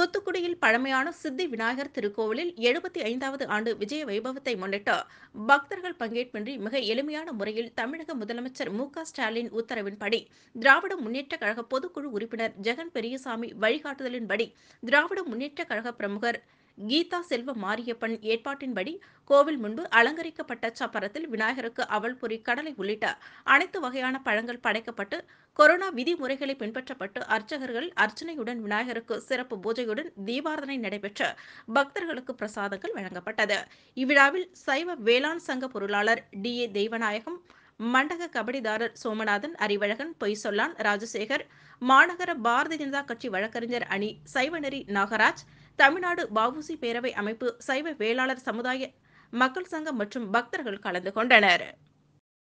தூத்துக்குடியில் பழமையான சித்தி விநாயகர் திருக்கோவிலில் எழுபத்தி ஐந்தாவது ஆண்டு விஜய வைபவத்தை முன்னிட்டு பக்தர்கள் பங்கேற்பின்றி மிக எளிமையான முறையில் தமிழக முதலமைச்சர் மு ஸ்டாலின் உத்தரவின்படி திராவிட முன்னேற்ற கழக பொதுக்குழு உறுப்பினர் ஜெகன் பெரியசாமி வழிகாட்டுதலின்படி திராவிட முன்னேற்ற கழக பிரமுகர் கீதா செல்வ மாரியப்பன் ஏற்பாட்டின்படி கோவில் முன்பு அலங்கரிக்கப்பட்ட சப்பரத்தில் விநாயகருக்கு அவல்புரி கடலை உள்ளிட்ட அனைத்து வகையான பழங்கள் படைக்கப்பட்டு கொரோனா விதிமுறைகளை பின்பற்றப்பட்டு அர்ச்சகர்கள் அர்ச்சனையுடன் விநாயகருக்கு சிறப்பு பூஜையுடன் தீபாரதனை நடைபெற்று பக்தர்களுக்கு பிரசாதங்கள் வழங்கப்பட்டது இவ்விழாவில் சைவ வேளாண் சங்க பொருளாளர் டி ஏ தெய்வநாயகம் மண்டக கபடிதாரர் சோமநாதன் அறிவழகன் பொய்சொல்லான் ராஜசேகர் மாநகர பாரதிய ஜனதா கட்சி வழக்கறிஞர் அணி சைவநெறி நாகராஜ் தமிழ்நாடு வஉசி பேரவை அமைப்பு சைவ வேளாளர் சமுதாய மக்கள் சங்கம் மற்றும் பக்தர்கள் கலந்து கொண்டனர்